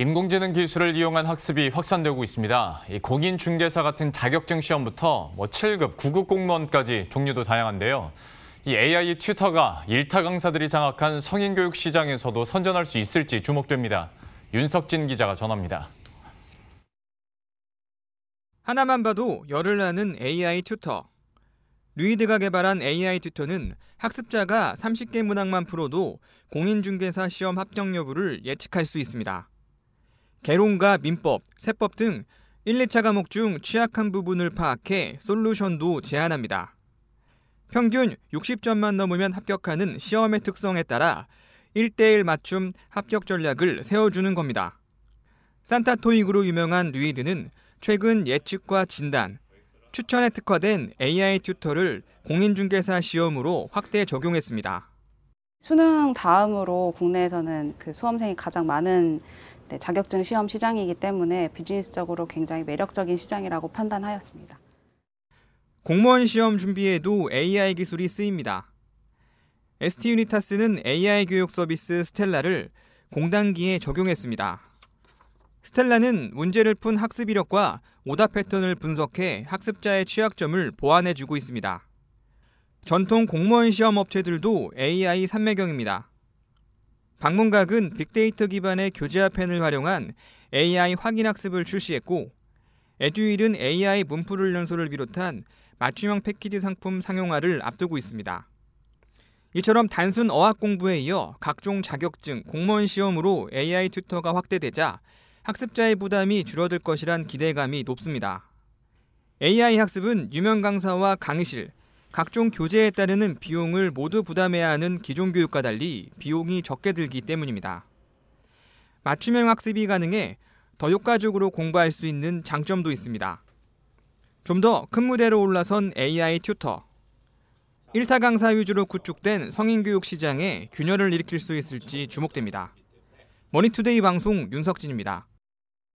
인공지능 기술을 이용한 학습이 확산되고 있습니다. 공인중개사 같은 자격증 시험부터 뭐 7급, 9급 공무원까지 종류도 다양한데요. 이 AI 튜터가 일타 강사들이 장악한 성인교육 시장에서도 선전할 수 있을지 주목됩니다. 윤석진 기자가 전합니다. 하나만 봐도 열을 나는 AI 튜터. 루이드가 개발한 AI 튜터는 학습자가 30개 문항만 풀어도 공인중개사 시험 합격 여부를 예측할 수 있습니다. 개론과 민법, 세법 등 1, 2차 과목 중 취약한 부분을 파악해 솔루션도 제안합니다. 평균 60점만 넘으면 합격하는 시험의 특성에 따라 1대1 맞춤 합격 전략을 세워주는 겁니다. 산타 토익으로 유명한 류이드는 최근 예측과 진단, 추천에 특화된 AI 튜터를 공인중개사 시험으로 확대 적용했습니다. 수능 다음으로 국내에서는 그 수험생이 가장 많은 네, 자격증 시험 시장이기 때문에 비즈니스적으로 굉장히 매력적인 시장이라고 판단하였습니다. 공무원 시험 준비에도 AI 기술이 쓰입니다. ST 유니타스는 AI 교육 서비스 스텔라를 공단기에 적용했습니다. 스텔라는 문제를 푼 학습 이력과 오답 패턴을 분석해 학습자의 취약점을 보완해주고 있습니다. 전통 공무원 시험 업체들도 AI 산매경입니다. 방문각은 빅데이터 기반의 교재화펜을 활용한 AI 확인 학습을 출시했고 에듀윌은 AI 문풀 을연소를 비롯한 맞춤형 패키지 상품 상용화를 앞두고 있습니다. 이처럼 단순 어학 공부에 이어 각종 자격증, 공무원 시험으로 AI 튜터가 확대되자 학습자의 부담이 줄어들 것이란 기대감이 높습니다. AI 학습은 유명 강사와 강의실, 각종 교재에 따르는 비용을 모두 부담해야 하는 기존 교육과 달리 비용이 적게 들기 때문입니다. 맞춤형 학습이 가능해 더 효과적으로 공부할 수 있는 장점도 있습니다. 좀 더 큰 무대로 올라선 AI 튜터. 1타 강사 위주로 구축된 성인 교육 시장에 균열을 일으킬 수 있을지 주목됩니다. 머니투데이 방송 윤석진입니다.